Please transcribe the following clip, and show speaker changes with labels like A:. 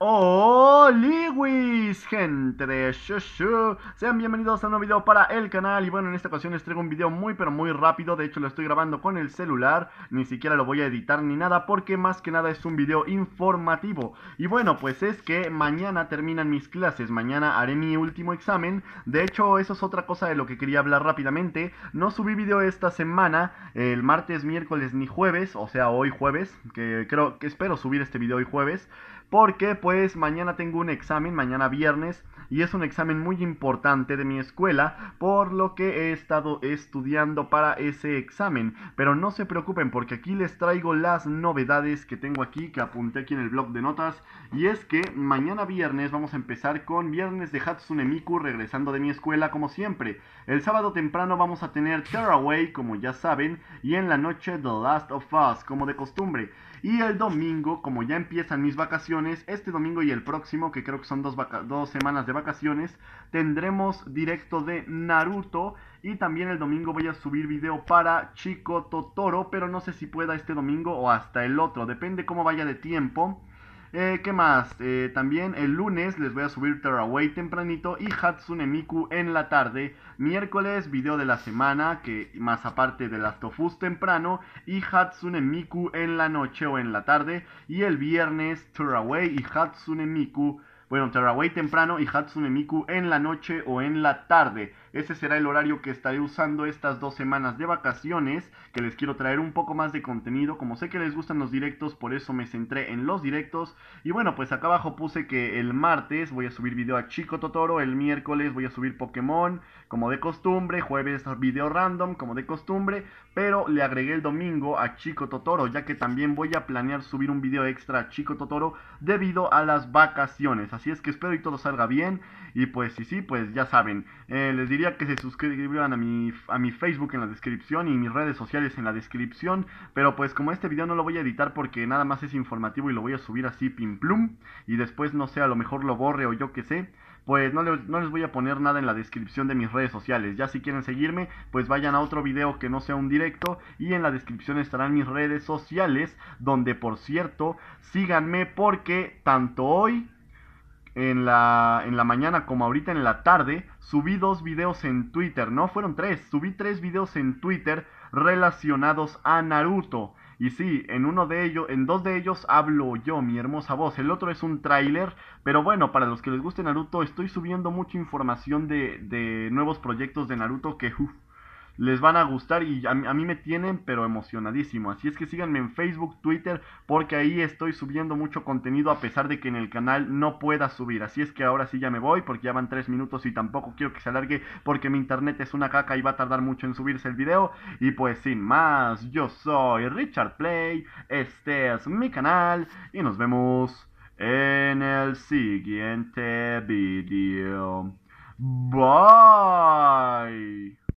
A: ¡Oh, Gente de Shushu Sean bienvenidos a un nuevo video para el canal Y bueno, en esta ocasión les traigo un video muy pero muy rápido De hecho lo estoy grabando con el celular Ni siquiera lo voy a editar ni nada Porque más que nada es un video informativo Y bueno, pues es que mañana terminan mis clases Mañana haré mi último examen De hecho, eso es otra cosa de lo que quería hablar rápidamente No subí video esta semana El martes, miércoles ni jueves O sea, hoy jueves Que creo que espero subir este video hoy jueves porque pues mañana tengo un examen, mañana viernes, y es un examen muy importante de mi escuela, por lo que he estado estudiando para ese examen. Pero no se preocupen porque aquí les traigo las novedades que tengo aquí, que apunté aquí en el blog de notas. Y es que mañana viernes vamos a empezar con Viernes de Hatsune Miku regresando de mi escuela como siempre. El sábado temprano vamos a tener Tearaway como ya saben y en la noche The Last of Us como de costumbre. Y el domingo como ya empiezan mis vacaciones este domingo y el próximo, que creo que son dos, dos semanas de vacaciones, tendremos directo de Naruto. Y también el domingo voy a subir video para Chico Totoro, pero no sé si pueda este domingo o hasta el otro, depende cómo vaya de tiempo. Eh, ¿Qué más? Eh, también el lunes les voy a subir Terraway tempranito y Hatsune Miku en la tarde. Miércoles, video de la semana, que más aparte de las Tofus temprano. Y Hatsune Miku en la noche o en la tarde. Y el viernes, Terraway y Hatsune Miku bueno, Terraway temprano y Hatsune Miku en la noche o en la tarde. Ese será el horario que estaré usando estas dos semanas de vacaciones, que les quiero traer un poco más de contenido. Como sé que les gustan los directos, por eso me centré en los directos. Y bueno, pues acá abajo puse que el martes voy a subir video a Chico Totoro, el miércoles voy a subir Pokémon, como de costumbre, jueves video random, como de costumbre, pero le agregué el domingo a Chico Totoro, ya que también voy a planear subir un video extra a Chico Totoro debido a las vacaciones. Así es que espero y todo salga bien. Y pues si, sí, pues ya saben. Eh, les diría que se suscriban a mi, a mi Facebook en la descripción y mis redes sociales en la descripción. Pero pues como este video no lo voy a editar porque nada más es informativo y lo voy a subir así pim plum. Y después no sé, a lo mejor lo borre o yo que sé pues no les, voy a poner nada en la descripción de mis redes sociales. Ya si quieren seguirme, pues vayan a otro video que no sea un directo y en la descripción estarán mis redes sociales, donde por cierto, síganme porque tanto hoy en la, en la mañana como ahorita en la tarde, subí dos videos en Twitter, no fueron tres, subí tres videos en Twitter relacionados a Naruto. Y sí, en uno de ellos, en dos de ellos hablo yo, mi hermosa voz. El otro es un tráiler, pero bueno, para los que les guste Naruto, estoy subiendo mucha información de, de nuevos proyectos de Naruto que les van a gustar y a, mí me tienen pero emocionadísimo. Así es que síganme en Facebook, Twitter, porque ahí estoy subiendo mucho contenido a pesar de que en el canal no pueda subir. Así es que ahora sí ya me voy porque ya van tres minutos y tampoco quiero que se alargue porque mi internet es una caca y va a tardar mucho en subirse el video. Y pues sin más, yo soy Richard Play, este es mi canal y nos vemos en el siguiente video. Bye.